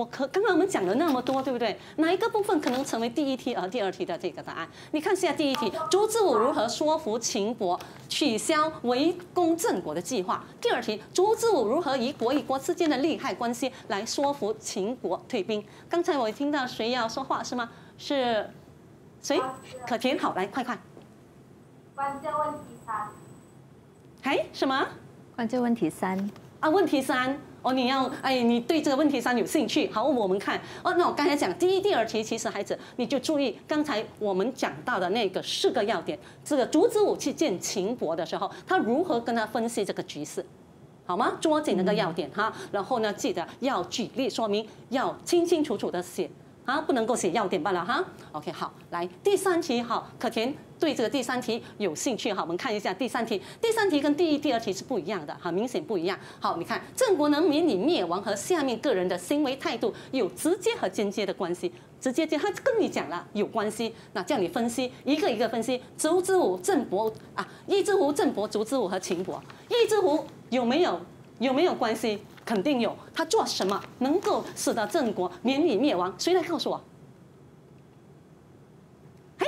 我可刚刚我们讲了那么多，对不对？哪一个部分可能成为第一题而第二题的这个答案？你看一下第一题，朱之武如何说服秦国取消围攻郑国的计划？第二题，朱之武如何以国与国之间的利害关系来说服秦国退兵？刚才我听到谁要说话是吗？是，谁？可填好，来快快。关键问题三。哎，什么？关键问题三啊？问题三。哦，你要哎，你对这个问题上有兴趣。好，我们看哦，那我刚才讲第一第二题，其实孩子你就注意刚才我们讲到的那个四个要点。这个竹子武去见秦伯的时候，他如何跟他分析这个局势，好吗？抓那个要点哈，然后呢，记得要举例说明，要清清楚楚的写。啊，不能够写要点罢了哈。OK，好，来第三题好，可甜对这个第三题有兴趣哈。我们看一下第三题，第三题跟第一、第二题是不一样的哈，明显不一样。好，你看郑国能免你灭亡和下面个人的行为态度有直接和间接的关系，直接就他跟你讲了有关系。那叫你分析，一个一个分析。烛之武郑国啊，一之狐郑国烛之武和秦国一之狐有没有有没有关系？肯定有他做什么能够使得郑国免于灭亡？谁来告诉我？哎，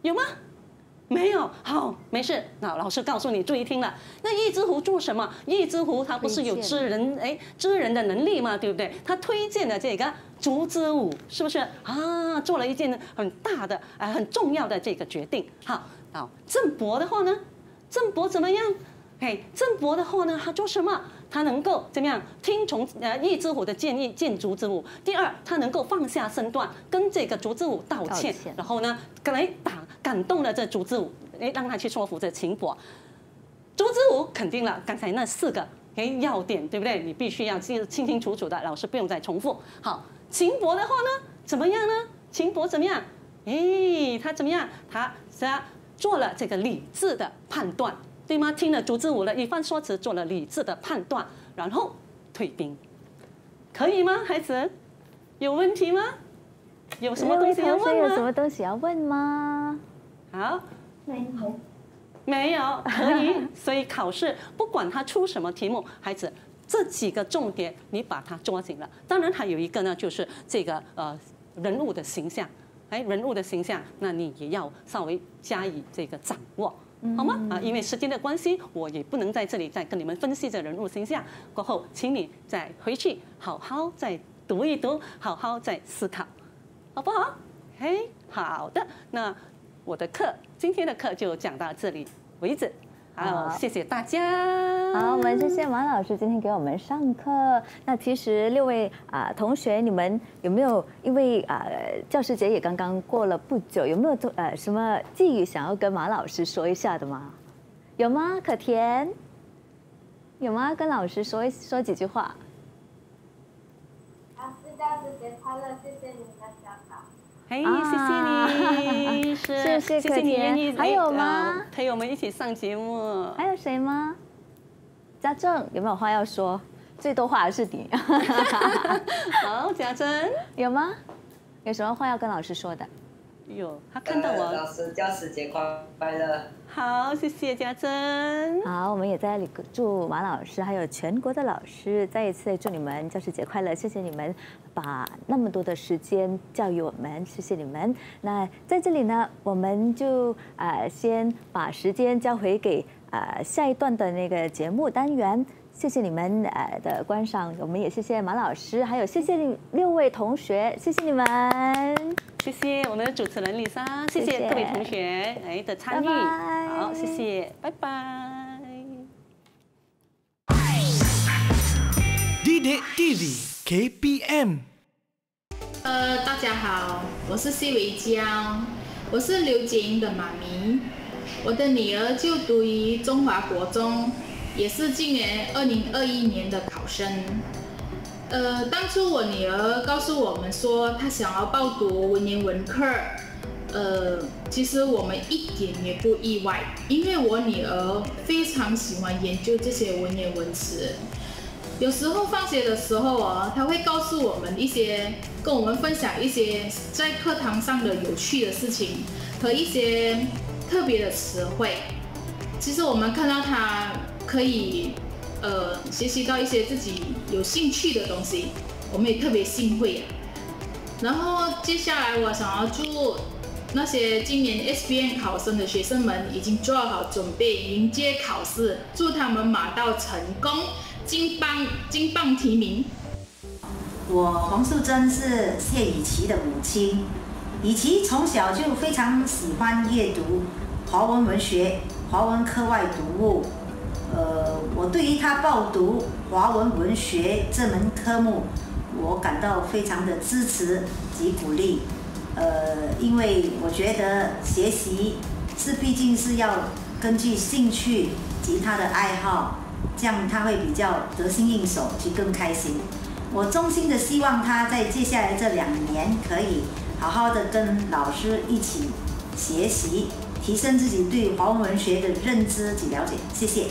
有吗？没有。好，没事。那老师告诉你，注意听了。那一只狐做什么？一只狐它不是有知人哎知人的能力吗？对不对？他推荐的这个竹之舞，是不是啊？做了一件很大的哎很重要的这个决定。好，好。郑伯的话呢？郑伯怎么样？嘿，郑伯的话呢？他做什么？他能够怎么样听从呃易之虎的建议见竹之武？第二，他能够放下身段跟这个竹之武道歉，然后呢，哎打感动了这竹之武，哎让他去说服这秦伯。竹之武肯定了刚才那四个哎要点，对不对？你必须要记清清楚楚的，老师不用再重复。好，秦伯的话呢怎么样呢？秦伯怎么样？哎，他怎么样？他三做了这个理智的判断。对吗？听了朱子武的一番说辞，做了理智的判断，然后退兵，可以吗？孩子，有问题吗？有什么东西要问吗？有什么东西要问吗？好，没有，没有，可以。所以考试不管他出什么题目，孩子这几个重点你把它抓紧了。当然还有一个呢，就是这个呃人物的形象，哎，人物的形象，那你也要稍微加以这个掌握。好吗？啊，因为时间的关系，我也不能在这里再跟你们分析这人物形象。过后，请你再回去好好再读一读，好好再思考，好不好？嘿，好的。那我的课，今天的课就讲到这里为止。好，谢谢大家。好，我们谢谢马老师今天给我们上课。那其实六位啊同学，你们有没有因为啊教师节也刚刚过了不久，有没有做呃什么寄语想要跟马老师说一下的吗？有吗？可甜？有吗？跟老师说一说几句话。啊，教师节快乐，谢谢你。哎，谢谢你，谢谢可还有吗？陪我们一起上节目，还有谁吗？家政有没有话要说？最多话的是你。好，家政，有吗？有什么话要跟老师说的？他看到我。老师，教师节快乐！好，谢谢家珍。好，我们也在这里祝马老师还有全国的老师再一次祝你们教师节快乐！谢谢你们，把那么多的时间教育我们，谢谢你们。那在这里呢，我们就呃先把时间交回给呃下一段的那个节目单元。谢谢你们，呃的观赏，我们也谢谢马老师，还有谢谢六位同学，谢谢你们，谢谢我们的主持人丽莎，谢谢各位同学，哎的参与，好，谢谢，拜拜。Ded TV KPM，呃，大家好，我是谢维江，我是刘杰英的妈咪，我的女儿就读于中华国中。也是今年二零二一年的考生。呃，当初我女儿告诉我们说，她想要报读文言文课。呃，其实我们一点也不意外，因为我女儿非常喜欢研究这些文言文词。有时候放学的时候啊，她会告诉我们一些，跟我们分享一些在课堂上的有趣的事情和一些特别的词汇。其实我们看到她可以，呃，学习到一些自己有兴趣的东西，我们也特别幸会啊。然后接下来，我想要祝那些今年 S B N 考生的学生们已经做好准备迎接考试，祝他们马到成功，金榜金榜题名。我黄素贞是谢雨琦的母亲，雨琦从小就非常喜欢阅读华文文学、华文课外读物。呃，我对于他报读华文文学这门科目，我感到非常的支持及鼓励。呃，因为我觉得学习是毕竟是要根据兴趣及他的爱好，这样他会比较得心应手，及更开心。我衷心的希望他在接下来这两年可以好好的跟老师一起学习，提升自己对华文文学的认知及了解。谢谢。